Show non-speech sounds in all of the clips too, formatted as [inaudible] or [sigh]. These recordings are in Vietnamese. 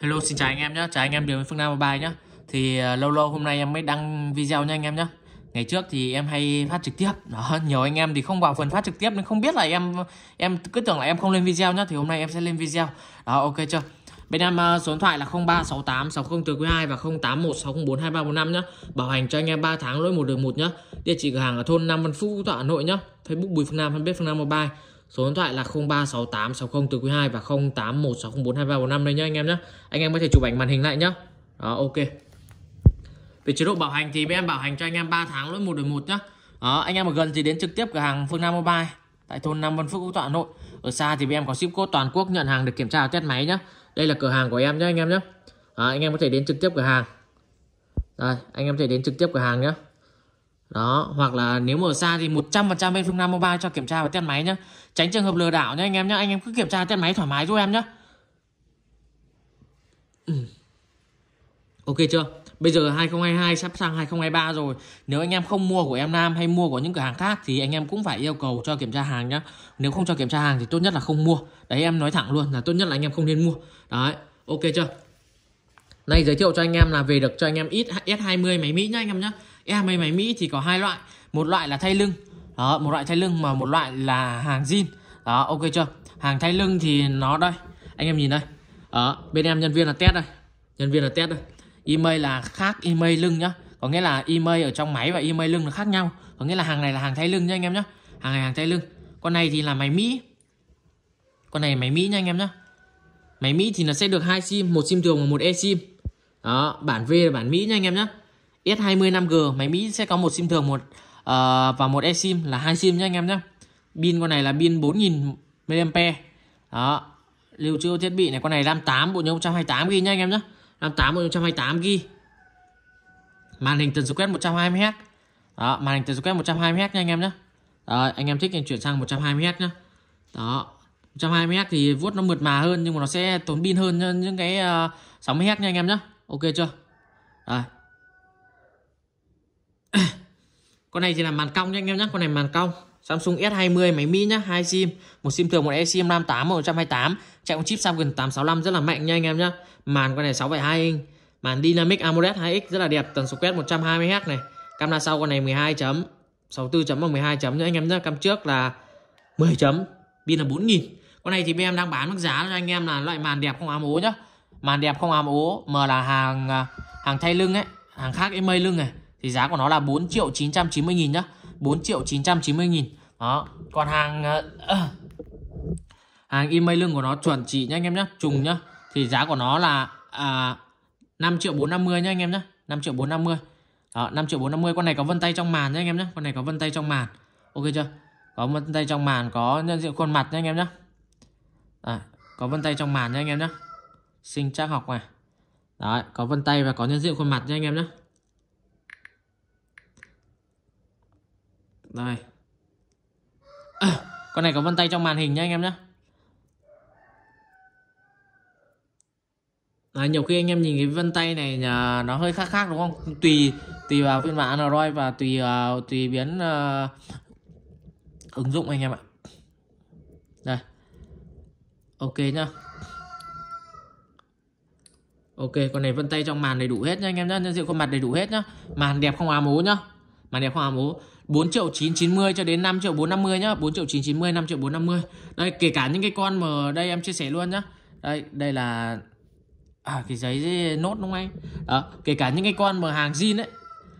Hello xin chào anh em nhé, chào anh em đến với Phương Nam Mobile nhé Thì uh, lâu lâu hôm nay em mới đăng video nha anh em nhé Ngày trước thì em hay phát trực tiếp Đó, nhiều anh em thì không vào phần phát trực tiếp nên không biết là em Em cứ tưởng là em không lên video nhé, thì hôm nay em sẽ lên video Đó, ok chưa Bên em uh, số điện thoại là 0368 60 từ quý 2 và 0816042345 nhé Bảo hành cho anh em 3 tháng lỗi một đường một nhé Địa chỉ cửa hàng ở thôn Nam Văn Phú, Tọa Hà Nội nhé Facebook Bùi Phương Nam, fanpage Phương Nam Mobile Số điện thoại là 036860 từ quý 2 và 0816042345 đây nhá anh em nhá. Anh em có thể chụp ảnh màn hình lại nhá. Đó ok. Về chế độ bảo hành thì bên em bảo hành cho anh em 3 tháng lỗi 1 đổi 1 nhá. Đó, anh em ở gần thì đến trực tiếp cửa hàng Phương Nam Mobile tại thôn Nam văn phúc Phú tọa Hà Nội. Ở xa thì bên em có ship code toàn quốc nhận hàng được kiểm tra và test máy nhá. Đây là cửa hàng của em nhá anh em nhá. Đó, anh em có thể đến trực tiếp cửa hàng. Đây, anh em có thể đến trực tiếp cửa hàng nhá đó hoặc là nếu mà ở xa thì 100% bên Phương Nam Mobile cho kiểm tra và test máy nhá tránh trường hợp lừa đảo nhá anh em nhá anh em cứ kiểm tra test máy thoải mái giúp em nhá ok chưa bây giờ 2022 sắp sang 2023 rồi nếu anh em không mua của em Nam hay mua của những cửa hàng khác thì anh em cũng phải yêu cầu cho kiểm tra hàng nhá nếu không cho kiểm tra hàng thì tốt nhất là không mua đấy em nói thẳng luôn là tốt nhất là anh em không nên mua đấy ok chưa nay giới thiệu cho anh em là về được cho anh em ít S20 máy Mỹ nhá anh em nhá EMA máy Mỹ thì có hai loại một loại là thay lưng đó, một loại thay lưng mà một loại là hàng zin đó ok chưa hàng thay lưng thì nó đây anh em nhìn đây đó, bên em nhân viên là test đây nhân viên là test đây email là khác email lưng nhá có nghĩa là email ở trong máy và email lưng là khác nhau có nghĩa là hàng này là hàng thay lưng nhá anh em nhá hàng này hàng thay lưng con này thì là máy mỹ con này máy mỹ nha anh em nhá máy mỹ thì nó sẽ được hai sim một sim thường và một e sim đó bản v là bản mỹ nha anh em nhá S20 5G máy Mỹ sẽ có một sim thường một uh, và một eSIM là hai sim nhé anh em nhé pin con này là pin 4000 mAh đó lưu trữ thiết bị này con này ram 58 bộ nhớ 128 gb nhá anh em nhé ram 58 bộ nhớ 128 gb màn hình tần số quét 120 Hz đó màn hình tần số quét 120 Hz nha anh em nhé đó, anh em thích thì chuyển sang 120 Hz nhé đó 120 Hz thì vuốt nó mượt mà hơn nhưng mà nó sẽ tốn pin hơn những cái uh, 60 Hz nha anh em nhé ok chưa rồi con này thì là màn cong nha anh em nhé con này màn cong Samsung S20 máy mi nhá, hai sim, một sim thường một eSIM 58 128, chạy một chip Snapdragon 865 rất là mạnh nha anh em nhá. Màn con này 6.2 inch, màn Dynamic AMOLED 2X rất là đẹp, tần số quét 120Hz này. Camera sau con này 12 chấm, 64 chấm và 12 chấm nữa anh em nhá. Cam trước là 10 chấm, pin là 4000. Con này thì bên em đang bán mức giá cho anh em là loại màn đẹp không ám ố nhá. Màn đẹp không ám ố, M là hàng à, hàng thay lưng ấy, hàng khác em mây lưng này thì giá của nó là 4 triệu 990 nghìn nhá 4 triệu 990 nghìn đó còn hàng uh, hàng email lưng của nó chuẩn chỉ nhá anh em nhá trùng nhá thì giá của nó là uh, à, 5 triệu 450 nhá anh em nhá 5 triệu 450 đó, 5 triệu 450 con này có vân tay trong màn nhá anh em nhá con này có vân tay trong màn ok chưa có vân tay trong màn có nhân diện khuôn mặt nhá anh em nhá à, có vân tay trong màn nhá anh em nhá sinh trang học này Đấy, có vân tay và có nhân diện khuôn mặt nhá anh em nhé Đây à, Con này có vân tay trong màn hình nha anh em nhé À, nhiều khi anh em nhìn cái vân tay này nhà nó hơi khác khác đúng không? Tùy tùy vào phiên bản Android và tùy uh, tùy biến uh, ứng dụng anh em ạ. Đây. Ok nhá. Ok, con này vân tay trong màn đầy đủ hết nha anh em nhá, nhân diện khuôn mặt đầy đủ hết nhá. Màn đẹp không ám ố nhá mà đẹp không hàm ố 4 triệu 990 cho đến 5 triệu 450 nhá 4 triệu 990 5 triệu 450 đây kể cả những cái con mà đây em chia sẻ luôn nhá đây đây là à, cái giấy nốt đúng không anh đó kể cả những cái con mà hàng zin ấy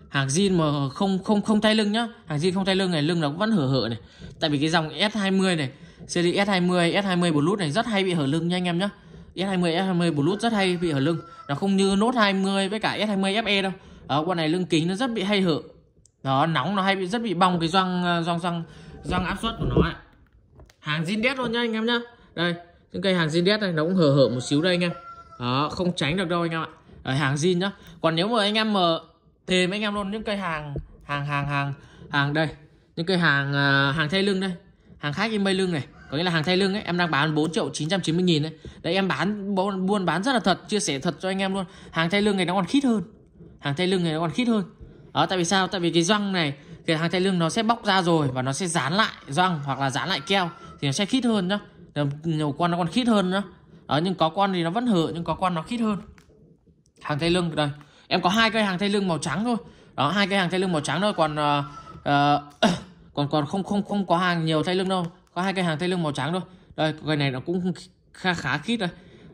hàng zin mà không không không thay lưng nhá hàng zin không thay lưng này lưng nó cũng vẫn hở hở này tại vì cái dòng S20 này series S20 S20 Bluetooth này rất hay bị hở lưng nha anh em nhá S20 S20 Bluetooth rất hay bị hở lưng nó không như Note 20 với cả S20 FE đâu đó, con này lưng kính nó rất bị hay hở đó nóng nó hay bị rất bị bong cái doang doang ờ, doang doang áp suất của nó ấy. hàng zin đét luôn nha anh em nhá đây những cây hàng zin đét này nó cũng hở hở một xíu đây anh em đó không tránh được đâu anh em ạ ở hàng zin nhá còn nếu mà anh em mà tìm anh em luôn những cây hàng hàng hàng hàng hàng đây những cây hàng ờ, hàng thay lưng đây hàng khách im bay lưng này có nghĩa là hàng thay lưng ấy em đang bán 4 triệu 990 nghìn đấy đấy em bán buôn bán rất là thật chia sẻ thật cho anh em luôn hàng thay lưng này nó còn khít hơn hàng thay lưng này nó còn khít hơn đó ờ, tại vì sao tại vì cái răng này cái hàng thay lưng nó sẽ bóc ra rồi và nó sẽ dán lại răng hoặc là dán lại keo thì nó sẽ khít hơn nhá nhiều con nó còn khít hơn nữa đó, ờ, nhưng có con thì nó vẫn hở nhưng có con nó khít hơn hàng thay lưng đây em có hai cây hàng thay lưng màu trắng thôi đó hai cây hàng thay lưng màu trắng thôi còn uh, [coughs] uh, còn còn không không không có hàng nhiều thay lưng đâu có hai cây hàng thay lưng màu trắng thôi đây cây này nó cũng khá khá khít rồi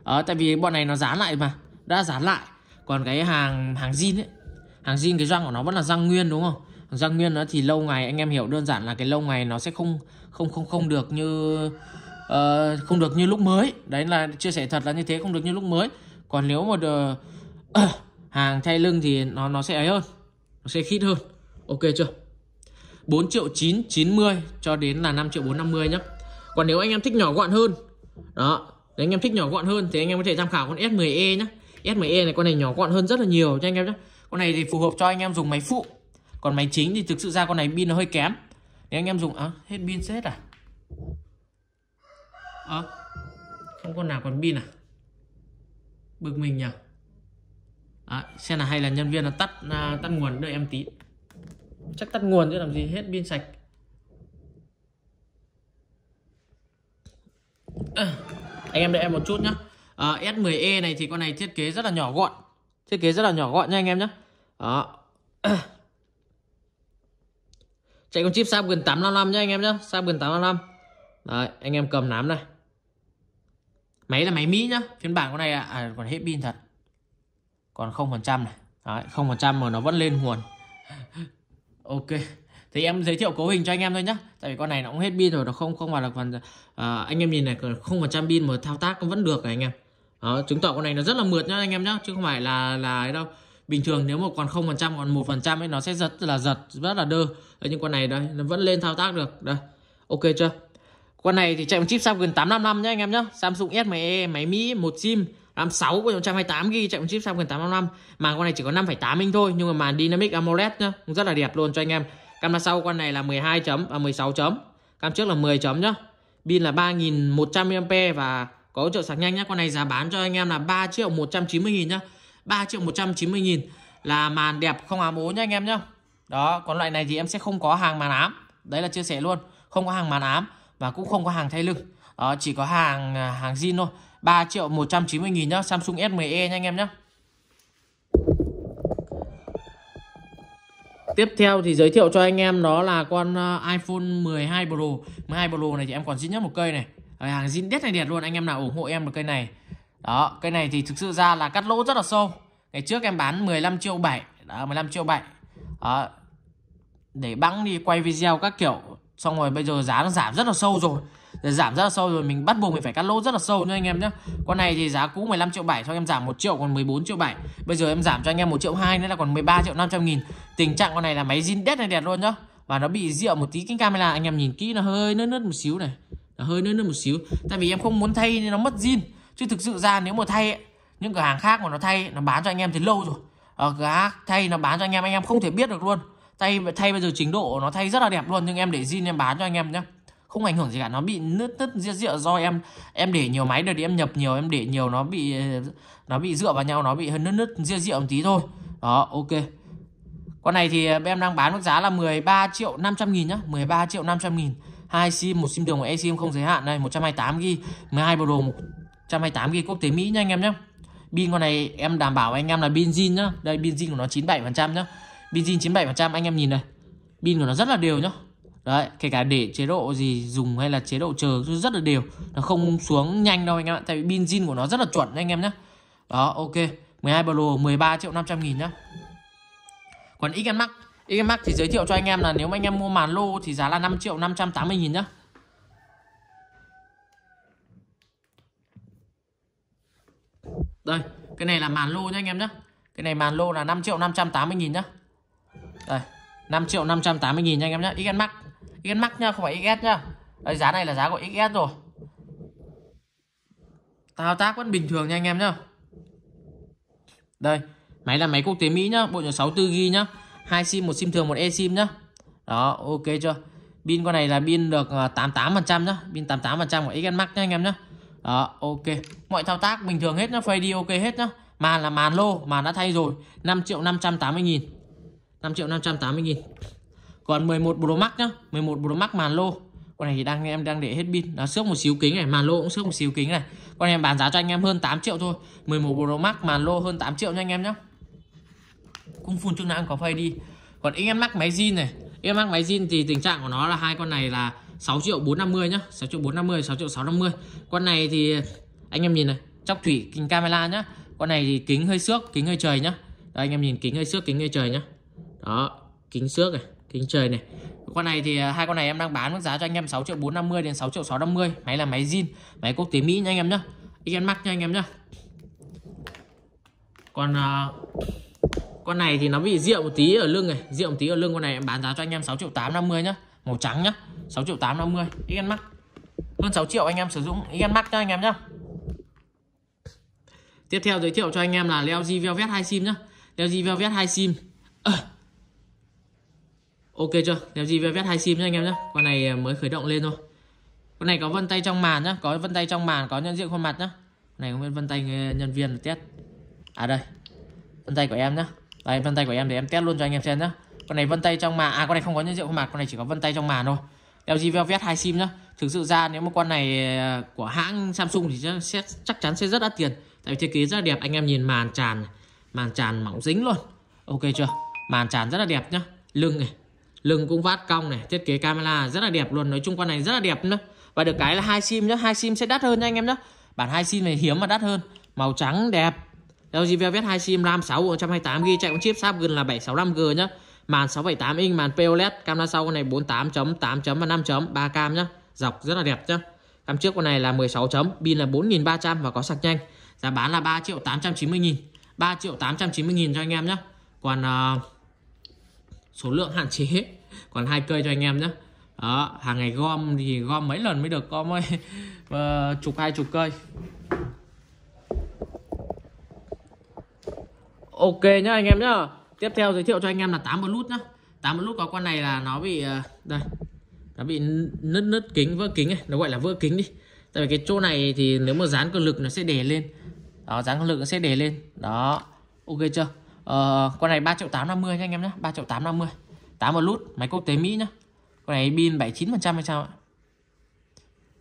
đó, tại vì bọn này nó dán lại mà đã dán lại còn cái hàng hàng zin ấy hàng zin cái răng của nó vẫn là răng nguyên đúng không hàng răng nguyên nó thì lâu ngày anh em hiểu đơn giản là cái lâu ngày nó sẽ không không không không được như uh, không được như lúc mới đấy là chia sẻ thật là như thế không được như lúc mới còn nếu mà uh, [coughs] uh, hàng thay lưng thì nó nó sẽ ấy hơn nó sẽ khít hơn ok chưa 4 triệu 9 90 cho đến là 5 triệu 450 nhé còn nếu anh em thích nhỏ gọn hơn đó nếu anh em thích nhỏ gọn hơn thì anh em có thể tham khảo con S10e nhé S10e này con này nhỏ gọn hơn rất là nhiều cho anh em nhé con này thì phù hợp cho anh em dùng máy phụ còn máy chính thì thực sự ra con này pin nó hơi kém nếu anh em dùng à, hết pin hết à à, không con nào còn pin à bực mình nhỉ à, xem là hay là nhân viên là tắt à, tắt nguồn đợi em tí chắc tắt nguồn chứ làm gì hết pin sạch à, anh em đợi em một chút nhá à, S10e này thì con này thiết kế rất là nhỏ gọn thiết kế rất là nhỏ gọn nha anh em nhé đó chạy con chip sao gần 855 nhá anh em nhá sao gần 855 đấy anh em cầm nắm này máy là máy Mỹ nhá phiên bản con này à, à còn hết pin thật còn không phần trăm này đấy, không phần trăm mà nó vẫn lên nguồn [laughs] ok thì em giới thiệu cấu hình cho anh em thôi nhá tại vì con này nó cũng hết pin rồi nó không không phải là phần à, anh em nhìn này không phần trăm pin mà thao tác cũng vẫn được này anh em đó, chứng tỏ con này nó rất là mượt nhá anh em nhá chứ không phải là là ấy đâu bình thường nếu một còn không phần trăm còn một phần trăm ấy nó sẽ giật là giật rất là đơ đấy, nhưng con này đấy nó vẫn lên thao tác được đây ok chưa con này thì chạy bằng chip Snapdragon 855 nhá anh em nhá Samsung s máy e, máy Mỹ một sim RAM 6 của 128 GB chạy một chip Snapdragon 855 màn con này chỉ có 5,8 inch thôi nhưng mà màn Dynamic AMOLED nhá rất là đẹp luôn cho anh em camera sau con này là 12 chấm à 16 chấm cam trước là 10 chấm nhá pin là 3100 mAh và có trợ sạc nhanh nhá con này giá bán cho anh em là 3 triệu 190 nghìn nhá 3 triệu 190 nghìn là màn đẹp không ám ố nha anh em nhá. Đó, còn loại này thì em sẽ không có hàng màn ám. Đấy là chia sẻ luôn, không có hàng màn ám và cũng không có hàng thay lưng. Đó, chỉ có hàng à, hàng zin thôi. 3 triệu 190 nghìn nhá, Samsung S10e nha anh em nhá. Tiếp theo thì giới thiệu cho anh em đó là con à, iPhone 12 Pro. 12 Pro này thì em còn duy nhất một cây này. hàng zin đét này đẹp luôn, anh em nào ủng hộ em một cây này đó, cây này thì thực sự ra là cắt lỗ rất là sâu. Ngày trước em bán 15 triệu 7, đó 15 triệu 7. Đó. Để bẵng đi quay video các kiểu xong rồi bây giờ giá nó giảm rất là sâu rồi. Để giảm rất là sâu rồi mình bắt buộc mình phải cắt lỗ rất là sâu nha anh em nhé Con này thì giá cũ 15 triệu 7 Xong em giảm 1 triệu còn 14 triệu 7 Bây giờ em giảm cho anh em 1 triệu 2 nữa là còn 13 triệu 500 nghìn Tình trạng con này là máy zin đét này đẹp luôn nhá Và nó bị rượu một tí kính camera anh em nhìn kỹ nó hơi nứt nứt một xíu này Nó hơi nứt nứt một xíu Tại vì em không muốn thay nên nó mất zin chứ thực sự ra nếu mà thay ấy, những cửa hàng khác mà nó thay nó bán cho anh em thì lâu rồi ở ờ, cửa hàng thay nó bán cho anh em anh em không thể biết được luôn thay thay bây giờ trình độ nó thay rất là đẹp luôn nhưng em để zin em bán cho anh em nhé không ảnh hưởng gì cả nó bị nứt nứt ria ria do em em để nhiều máy được thì em nhập nhiều em để nhiều nó bị nó bị dựa vào nhau nó bị hơi nứt nứt ria ria một tí thôi đó ok con này thì em đang bán mức giá là 13 triệu 500 nghìn nhá 13 triệu 500 nghìn hai sim một sim đường một e sim không giới hạn đây 128 g 12 pro 128 ghi quốc tế Mỹ nha anh em nhé pin con này em đảm bảo anh em là pin zin nhá đây pin zin của nó 97% nhá pin zin 97% anh em nhìn này pin của nó rất là đều nhá đấy kể cả để chế độ gì dùng hay là chế độ chờ rất là đều nó không xuống nhanh đâu anh em ạ tại vì pin zin của nó rất là chuẩn anh em nhé đó ok 12 Pro 13 triệu 500 nghìn nhá còn XN Max XN Max thì giới thiệu cho anh em là nếu mà anh em mua màn lô thì giá là 5 triệu 580 nghìn nhá Đây, cái này là màn lô nhá anh em nhá. Cái này màn lô là 5 triệu 580 nghìn nhá. Đây, 5 triệu 580 nghìn nha anh em nhá. XS Max. XS Max nhá, không phải XS nhá. Đây giá này là giá của XS rồi. Thao tác vẫn bình thường nha anh em nhá. Đây, máy là máy quốc tế Mỹ nhá, bộ nhớ 64GB nhá. Hai sim, một sim thường, một eSIM nhá. Đó, ok chưa? Pin con này là pin được 88% à, nhá, pin 88% của XS Max nhá anh em nhá. Đó, ok. Mọi thao tác bình thường hết nó fade đi ok hết nhá. Màn là màn lô, màn đã thay rồi. 5 triệu 580 nghìn 5 triệu 580 nghìn Còn 11 Pro Max nhá, 11 Pro Max màn lô. Con này thì đang em đang để hết pin, nó xước một xíu kính này, màn lô cũng xước một xíu kính này. Con em bán giá cho anh em hơn 8 triệu thôi. 11 Pro Max màn lô hơn 8 triệu nha anh em nhá. Cung phun chức năng có fade đi. Còn anh em mắc máy zin này, em mắc máy zin thì tình trạng của nó là hai con này là 6 triệu 450 nhá 6 triệu 450 6 triệu 650 con này thì anh em nhìn này chóc thủy kính camera nhá con này thì kính hơi xước kính hơi trời nhá Đấy, anh em nhìn kính hơi xước kính hơi trời nhá đó kính xước này kính trời này con này thì à, hai con này em đang bán mức giá cho anh em 6 triệu 450 đến 6 triệu 650 máy là máy zin máy quốc tế Mỹ nha anh em nhá Xen Max nha anh em nhá còn à, con này thì nó bị rượu một tí ở lưng này rượu một tí ở lưng con này em bán giá cho anh em 6 triệu 850 nhá màu trắng nhá 6 triệu 850 XN Max hơn 6 triệu anh em sử dụng XN Max cho anh em nhé tiếp theo giới thiệu cho anh em là Leo G Velvet 2 sim nhé Leo G Velvet 2 sim ờ. ok chưa Leo G Velvet 2 sim nhá anh em nhé con này mới khởi động lên thôi con này có vân tay trong màn nhé có vân tay trong màn có nhận diện khuôn mặt nhé này không biết vân tay nhân viên test à đây vân tay của em nhé đây vân tay của em để em test luôn cho anh em xem nhé con này vân tay trong màn à con này không có nhân diện khuôn mặt con này chỉ có vân tay trong màn thôi LG Velvet 2 sim nhá thực sự ra nếu mà con này à, của hãng Samsung thì sẽ chắc chắn sẽ rất đắt tiền tại vì thiết kế rất là đẹp anh em nhìn màn tràn màn tràn mỏng dính luôn ok chưa màn tràn rất là đẹp nhá lưng này lưng cũng vát cong này thiết kế camera rất là đẹp luôn nói chung con này rất là đẹp nữa và được cái là hai sim nhá hai sim sẽ đắt hơn nha anh em nhá bản hai sim này hiếm mà đắt hơn màu trắng đẹp LG Velvet 2 sim RAM 6 128GB chạy con chip Snapdragon là 765G nhá màn 6,8 inch màn POLED camera sau con này 48 chấm 8 chấm và 5 chấm 3 cam nhá dọc rất là đẹp nhá cam trước con này là 16 chấm pin là 4.300 và có sạc nhanh giá bán là 3 triệu 890 nghìn 3 triệu 890 nghìn cho anh em nhé còn uh, số lượng hạn chế [laughs] còn hai cây cho anh em nhé đó, hàng ngày gom thì gom mấy lần mới được gom mới uh, [laughs] ờ, chục hai chục cây ok nhá anh em nhá tiếp theo giới thiệu cho anh em là 8 blut nhá 8 blut có con này là nó bị ờ, đây nó bị nứt nứt kính vỡ kính ấy. nó gọi là vỡ kính đi tại vì cái chỗ này thì nếu mà dán cường lực nó sẽ đè lên đó dán cường lực nó sẽ đè lên đó ok chưa ờ, con này ba triệu tám năm mươi nha anh em nhé ba triệu tám năm mươi tám một lút máy quốc tế mỹ nhá con này pin 79 phần trăm hay sao ạ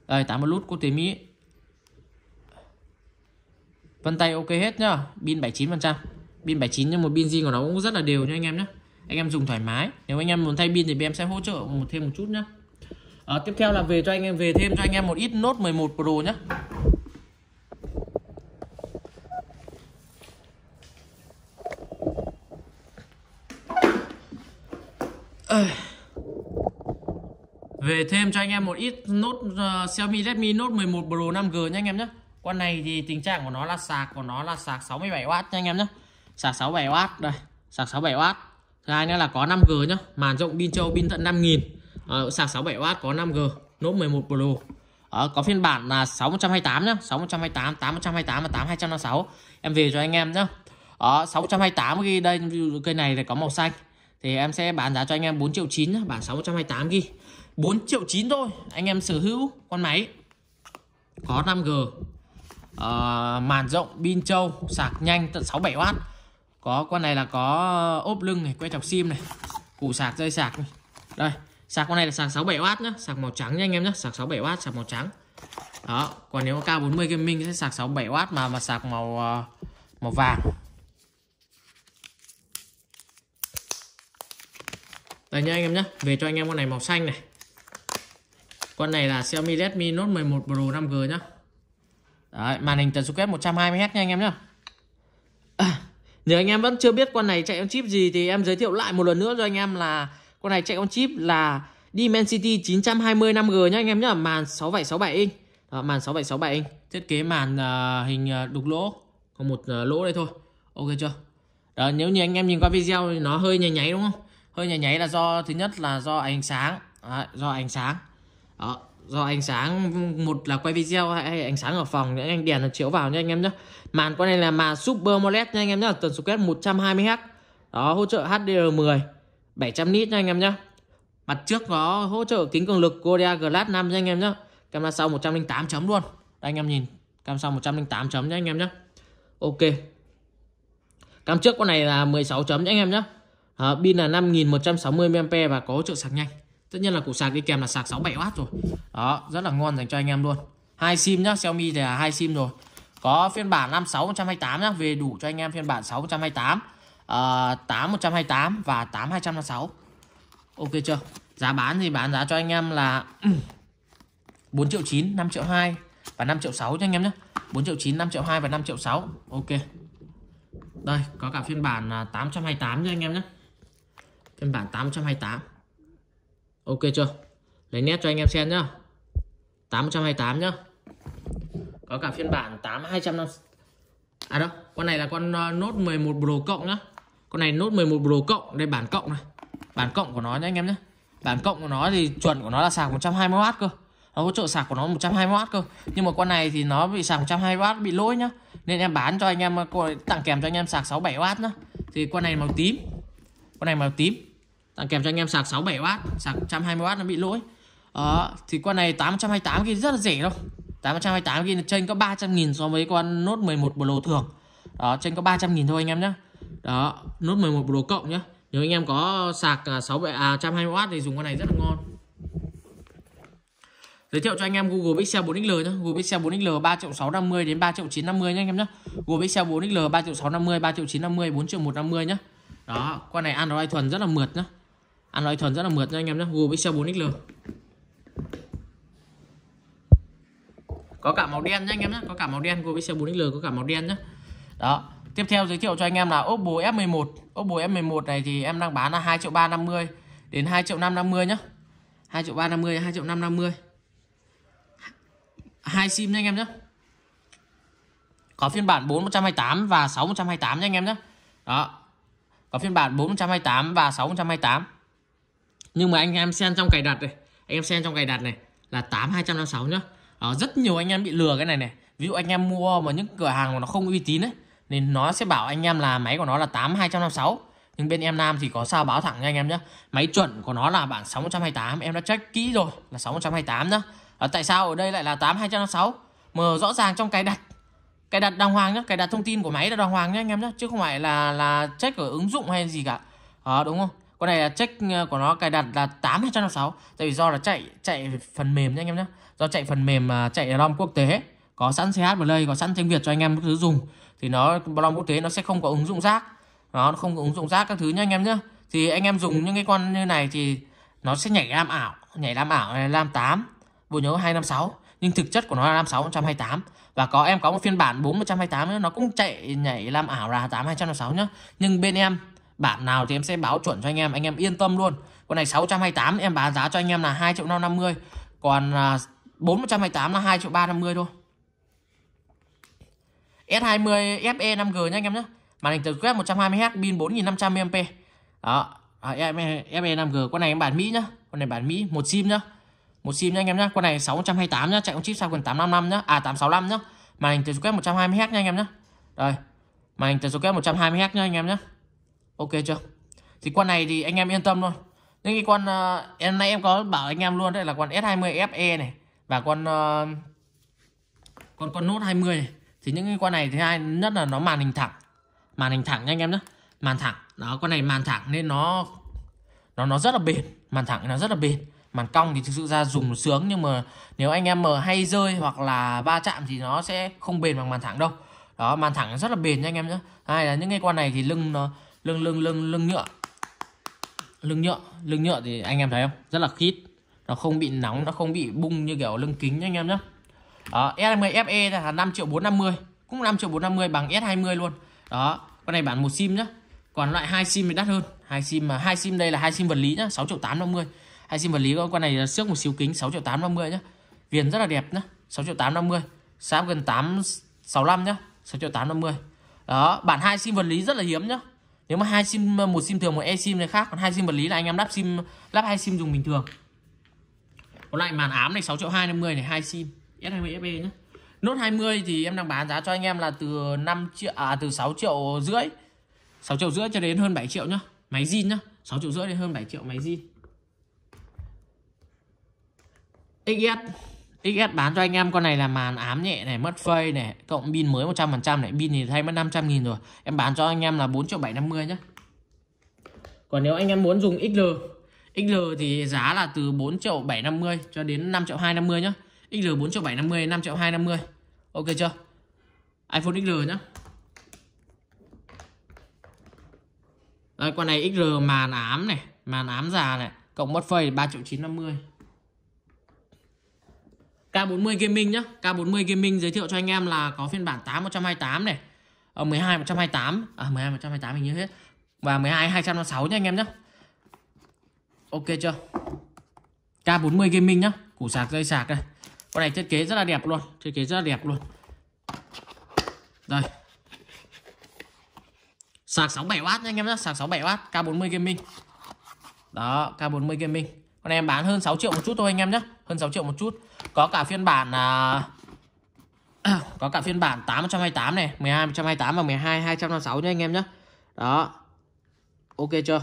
đây tám một lút quốc tế mỹ vân tay ok hết nhá pin 79 phần trăm pin 79 nhưng một pin zin của nó cũng rất là đều nha anh em nhé anh em dùng thoải mái nếu anh em muốn thay pin thì em sẽ hỗ trợ một thêm một chút nhé à, ờ, tiếp theo là về cho anh em về thêm cho anh em một ít nốt 11 pro nhé Về thêm cho anh em một ít nốt uh, ờ, Xiaomi Redmi Note 11 Pro 5G nha anh em nhé Con này thì tình trạng của nó là sạc của nó là sạc 67W nha anh em nhé sạc 67W đây sạc 67W thứ hai nữa là có 5G nhá màn rộng pin châu pin tận 5000 à, ờ, sạc 67W có 5G nốt 11 Pro à, có phiên bản là 6128 nhá 6128 8128 và 8256 em về cho anh em nhá à, ờ, 628 ghi đây cây này thì có màu xanh thì em sẽ bán giá cho anh em 4 triệu 9 nhá. bản 6128 ghi 4 triệu 9 thôi anh em sở hữu con máy có 5G à, màn rộng pin châu sạc nhanh tận 67W có con này là có ờ, ốp lưng này quay chọc sim này củ sạc dây sạc này đây sạc con này là sạc 67W nhá sạc màu trắng nha anh em nhá sạc 67W sạc màu trắng đó còn nếu cao 40 gaming sẽ sạc 67W mà mà sạc màu ờ, màu vàng đây nha anh em nhé về cho anh em con này màu xanh này con này là Xiaomi Redmi Note 11 Pro 5G nhá Đấy, màn hình tần số quét 120Hz nha anh em nhá nếu anh em vẫn chưa biết con này chạy con chip gì thì em giới thiệu lại một lần nữa cho anh em là con này chạy con chip là Dimensity 920 5G nhá anh em nhá, màn 6,67 inch. Đó, màn 6,67 inch. Thiết kế màn uh, hình ờ, đục lỗ, có một uh, lỗ đây thôi. Ok chưa? Đó, nếu như anh em nhìn qua video thì nó hơi nháy nháy đúng không? Hơi nháy nháy là do thứ nhất là do ánh sáng, Đấy, do ánh sáng. Đó, do ánh sáng một là quay video hay ánh sáng ở phòng những anh đèn là chiếu vào nha anh em nhé màn con này là màn super moled nha anh em nhé tần số quét 120 hz đó hỗ trợ HDR 10 700 nit nha anh em nhé mặt trước có hỗ trợ kính cường lực Gorilla Glass 5 nha anh em nhé camera sau 108 chấm luôn anh em nhìn cam sau 108 chấm nhé anh em nhé ok cam trước con này là 16 chấm nhé anh em nhé pin à, là 5160 mAh và có hỗ trợ sạc nhanh tất nhiên là củ sạc đi kèm là sạc 67W rồi đó rất là ngon dành cho anh em luôn hai sim nhá Xiaomi thì là hai sim rồi có phiên bản 56 128 nhá về đủ cho anh em phiên bản 6 128 uh, 8 128 và 8 256 ok chưa giá bán thì bán giá cho anh em là 4 [clears throat] triệu 9 5 triệu 2 và 5 triệu 6 cho anh em nhé 4 triệu 9 5 triệu 2 và 5 triệu 6 ok đây có cả phiên bản 828 à, cho anh em nhé phiên bản 828 ok chưa lấy nét cho anh em xem nhá 828 nhá có cả phiên bản 8250 à đâu con này là con uh, nốt 11 Pro cộng nhá con này nốt 11 Pro cộng đây bản cộng này bản cộng của nó nhá anh em nhé bản cộng của nó thì chuẩn của nó là sạc 120W cơ nó hỗ trợ sạc của nó 120W cơ nhưng mà con này thì nó bị sạc 120W bị lỗi nhá nên em bán cho anh em ờ, tặng kèm cho anh em sạc 67W nhá thì con này màu tím con này màu tím tặng kèm cho anh em sạc 67W sạc 120W nó bị lỗi đó, thì con này 828 kia rất là rẻ đâu 828 kia trên có 300 nghìn so với con nốt 11 Pro thường đó trên có 300 nghìn thôi anh em nhé đó nốt 11 Pro cộng nhé nếu anh em có sạc 67 à, 120W à, thì dùng con này rất là ngon Giới thiệu cho anh em Google Pixel 4XL nhé Google Pixel 4XL 3 triệu 650 đến 3 triệu 950 nhé anh em nhé Google Pixel 4XL 3 triệu 650, 3 triệu 950, 4 triệu 150 nhé Đó, con này Android thuần rất là mượt nhé ăn nói thuần rất là mượt nha anh em nhé Google Pixel 4XL có cả màu đen nhé anh em nhé có cả màu đen Google Pixel 4XL có cả màu đen nhé đó tiếp theo giới thiệu cho anh em là Oppo F11 Oppo F11 này thì em đang bán là 2 triệu 350 đến 2 triệu 550 nhé 2 triệu 350 2 triệu 550 hai sim nha anh em nhé có phiên bản 4128 và 6128 nha anh em nhé đó có phiên bản 4128 và 6128 nhưng mà anh em xem trong cài đặt này anh em xem trong cài đặt này là 8256 nhá Đó, ờ, rất nhiều anh em bị lừa cái này này ví dụ anh em mua mà những cửa hàng mà nó không uy tín ấy nên nó sẽ bảo anh em là máy của nó là 8256 nhưng bên em Nam thì có sao báo thẳng nha anh em nhé Máy chuẩn của nó là bản 628 Em đã check kỹ rồi là 628 nhá à, Tại sao ở đây lại là 8256 Mà rõ ràng trong cài đặt cài đặt đàng hoàng nhá cài đặt thông tin của máy là đàng hoàng nhá anh em nhé Chứ không phải là là check ở ứng dụng hay gì cả à, Đúng không con này là check ờ, của nó cài đặt là 8256 tại vì do là chạy chạy phần mềm nha anh em nhé do chạy phần mềm mà chạy ROM quốc tế có sẵn CH Play có sẵn tiếng Việt cho anh em cứ dùng thì nó ROM quốc tế nó sẽ không có ứng dụng rác nó không có ứng dụng rác các thứ nha anh em nhé thì anh em dùng những cái con như này thì nó sẽ nhảy lam ảo nhảy lam ảo này lam tám, bộ nhớ 256 nhưng thực chất của nó là lam 6128 và có em có một phiên bản bốn 4128 nó cũng chạy nhảy lam ảo là tám 8256 nhá nhưng bên em Bản nào thì em sẽ báo chuẩn cho anh em Anh em yên tâm luôn Con này 628 em bán giá cho anh em là 2 triệu 550 Còn 428 à, là 2 triệu 350 thôi S20 FE 5G nhé anh em nhé Màn hình quét 120Hz pin 4500 mAh Đó à, FE 5G Con này em bản Mỹ nhá Con này bản Mỹ một sim nhá một sim nha anh em nhá Con này 628 nhá Chạy con chip sao Snapdragon 855 nhá À 865 nhá Màn hình tần số quét 120Hz nha anh em nhá rồi Màn hình tần số quét 120Hz nha anh em nhá ok chưa thì con này thì anh em yên tâm luôn những cái con uh, em nay em có bảo anh em luôn đấy là con S20 FE này và con uh, con con nốt 20 này. thì những cái con này thứ hai nhất là nó màn hình thẳng màn hình thẳng nha anh em nhé màn thẳng đó con này màn thẳng nên nó nó nó rất là bền màn thẳng nó rất là bền màn cong thì thực sự ra dùng sướng nhưng mà nếu anh em mà hay rơi hoặc là va chạm thì nó sẽ không bền bằng màn thẳng đâu đó màn thẳng rất là bền nha anh em nhé hai là những cái con này thì lưng nó lưng lưng lưng lưng nhựa lưng nhựa lưng nhựa thì anh em thấy không rất là khít nó không bị nóng nó không bị bung như kiểu lưng kính nhá anh em nhé đó fe e là 5 triệu 450 cũng 5 triệu 450 bằng S20 luôn đó con này bản một sim nhá còn loại hai sim thì đắt hơn hai sim mà hai sim đây là hai sim vật lý nhá 6 triệu 850 hai sim vật lý con này là trước một xíu kính 6 triệu 850 nhá viền rất là đẹp nhá 6 triệu 850 sáp gần 8 65 nhá 6 triệu 850 đó bản hai sim vật lý rất là hiếm nhá nếu mà hai sim một sim thường một e sim này khác còn hai sim vật lý là anh em lắp sim lắp hai sim dùng bình thường có loại màn ám này 6 triệu hai mươi này hai sim S20 FE nhé Nốt 20 thì em đang bán giá cho anh em là từ 5 triệu à từ 6 triệu rưỡi 6 triệu rưỡi cho đến hơn 7 triệu nhá Máy zin nhá 6 triệu rưỡi đến hơn 7 triệu máy zin XS XS bán cho anh em con này là màn ám nhẹ này, mất phây này, cộng pin mới 100% này, pin thì thay mất 500 nghìn rồi. Em bán cho anh em là 4 triệu 750 nhé. Còn nếu anh em muốn dùng XL, XL thì giá là từ 4 triệu 750 cho đến 5 triệu 250 nhé. XL 4 triệu 750, 5 triệu 250. Ok chưa? iPhone XL nhé. Đây, con này XR màn ám này, màn ám già này, cộng mất phây 3 triệu 950. K40 Gaming nhá K40 Gaming giới thiệu cho anh em là có phiên bản 8128 này ở 12 128 à 12 128 hình như hết và 12 256 nhá anh em nhá Ok chưa K40 Gaming nhá củ sạc dây sạc đây con này thiết kế rất là đẹp luôn thiết kế rất là đẹp luôn rồi sạc 67W nha anh em nhé sạc 67W K40 Gaming đó K40 Gaming con em bán hơn 6 triệu một chút thôi anh em nhé hơn 6 triệu một chút có cả phiên bản à, [clears throat] có cả phiên bản 828 này 12 128 và 12 256 nhé anh em nhé đó ok chưa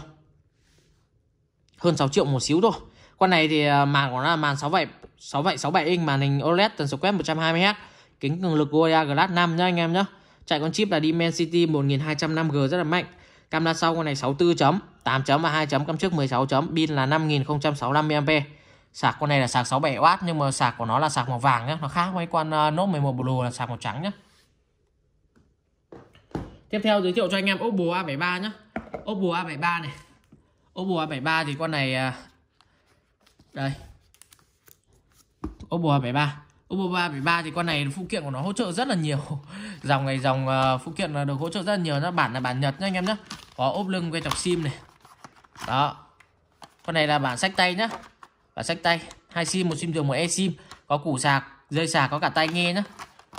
hơn 6 triệu một xíu thôi con này thì à, màn của nó là màn 67 67 67 inch màn hình OLED tần số quét 120Hz kính cường lực Gorilla Glass 5 nhá anh em nhé chạy con chip là Dimensity 1205G rất là mạnh camera sau con này 64 chấm 8 chấm và 2 chấm cam trước 16 chấm pin là 5065 mAh sạc con này là sạc 67W nhưng mà sạc của nó là sạc màu vàng nhá nó khác với con uh, Note 11 Blue là sạc màu trắng nhé tiếp theo giới thiệu cho anh em Oppo A73 nhé Oppo A73 này Oppo A73 thì con này ờ, đây Oppo A73 Oppo A73 thì con này phụ kiện của nó hỗ trợ rất là nhiều [laughs] dòng này dòng ờ, phụ kiện là được hỗ trợ rất là nhiều nó bản là bản Nhật nhé anh em nhé có ốp lưng quay chọc sim này đó con này là bản sách tay nhá và sách tay hai sim một sim giường một e sim có củ sạc dây sạc có cả tai nghe nhá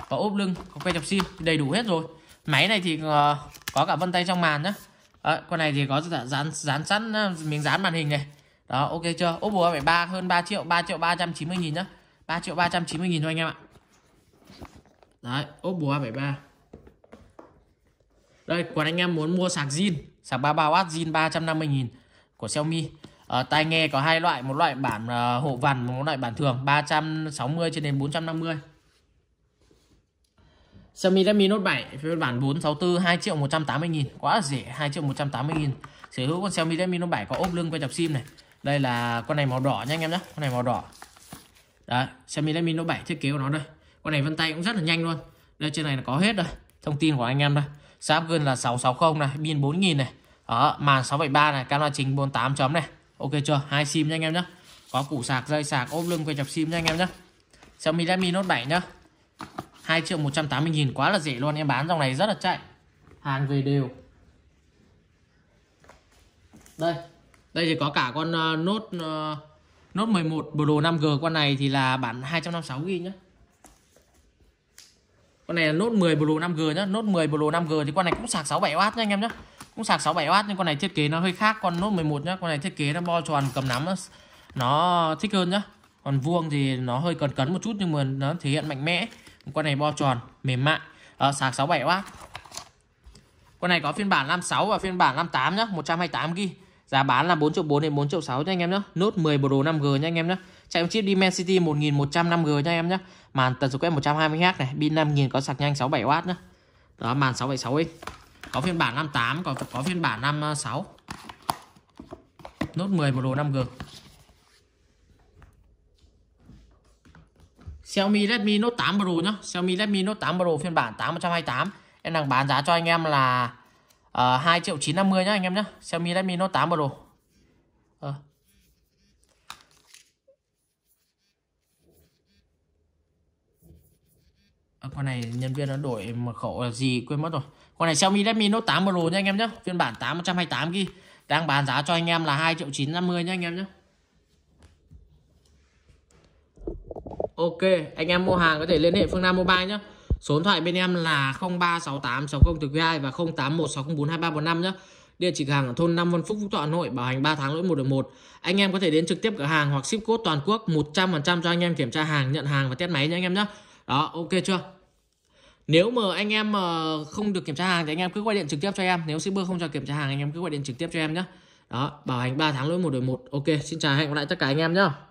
có ốp lưng có que chọc sim đầy đủ hết rồi máy này thì ờ, có cả vân tay trong màn nhá Đấy, ờ, con này thì có dán dán sẵn ờ, miếng dán màn hình này đó ok chưa Oppo a ba hơn 3 triệu 3 triệu 390 nghìn nhá ba triệu ba 390 nghìn thôi anh em ạ Đấy Oppo a ba Đây còn anh em muốn mua sạc zin Sạc 33W zin 350 nghìn Của Xiaomi à, tai nghe có hai loại một loại bản à, hộ vằn một loại bản thường 360 trên đến 450 Xiaomi Redmi Note 7 phiên bản 464 2 triệu 180 nghìn quá là rẻ 2 triệu 180 nghìn sở hữu con Xiaomi Redmi Note 7 có ốp lưng quay chập sim này đây là con này màu đỏ nha anh em nhé con này màu đỏ đấy Xiaomi Redmi Note 7 thiết kế của nó đây con này vân tay cũng rất là nhanh luôn đây trên này là có hết rồi thông tin của anh em đây Snapdragon là 660 này pin 4000 này đó màn 673 này camera chính 48 chấm này ok chưa hai sim nha anh em nhé có củ sạc dây sạc ốp lưng quay chập sim nha anh em nhé Xiaomi Redmi Note 7 nhá 2 triệu 180 nghìn quá là rẻ luôn em bán dòng này rất là chạy hàng về đều đây đây thì có cả con uh, nốt uh, Note 11 ờ, Pro 5G con này thì là bản 256GB nhá con này là nốt 10 Pro 5G nhá Nốt 10 Pro 5G thì con này cũng sạc 67W nha anh em nhé cũng sạc 67W nhưng con này thiết kế nó hơi khác con Note 11 nhá con này thiết kế nó bo tròn cầm nắm nó, nó thích hơn nhá còn vuông thì nó hơi cấn cấn một chút nhưng mà nó thể hiện mạnh mẽ con này bo tròn mềm mại à, sạc 67W con này có phiên bản 56 và phiên bản 58 nhá 128GB giá bán là 4 triệu 4 đến 4 triệu 6 nha anh em nhé Note 10 Pro 5G nha anh em nhé chạy chip Dimensity 1100 5G nha em nhé màn tần số quét 120Hz này pin 5000 có sạc nhanh 67W nhá đó màn 676 inch có phiên bản 58 còn có phiên bản 56 ờ, nốt 10 một đồ 5G Xiaomi Redmi Note 8 Pro nhá Xiaomi Redmi Note 8 Pro phiên bản 8128 Em đang bán giá cho anh em là uh, ờ, 2 triệu 950 nhá anh em nhá Xiaomi Redmi Note 8 Pro con này nhân viên nó đổi mật khẩu à, gì quên mất rồi con này Xiaomi Redmi Note 8 Pro nha anh em nhé phiên bản 8 128 ghi đang bán giá cho anh em là 2 triệu 950 nha anh em nhé Ok anh em mua hàng có thể liên hệ Phương Nam Mobile nhé Số điện thoại bên em là 0368 60 từ 2 và 0816042345 nhé Địa chỉ cửa hàng ở thôn 5 Văn Phúc, Phúc Thọ, Hà Nội, bảo hành 3 tháng lỗi 1 được 1. Anh em có thể đến trực tiếp cửa hàng hoặc ship code toàn quốc 100% cho anh em kiểm tra hàng, nhận hàng và test máy nha anh em nhé. Đó, ok chưa? nếu mà anh em mà ờ, không được kiểm tra hàng thì anh em cứ gọi điện trực tiếp cho em nếu shipper không cho kiểm tra hàng anh em cứ gọi điện trực tiếp cho em nhé đó bảo hành 3 tháng lỗi một đổi một ok xin chào hẹn gặp lại tất cả anh em nhé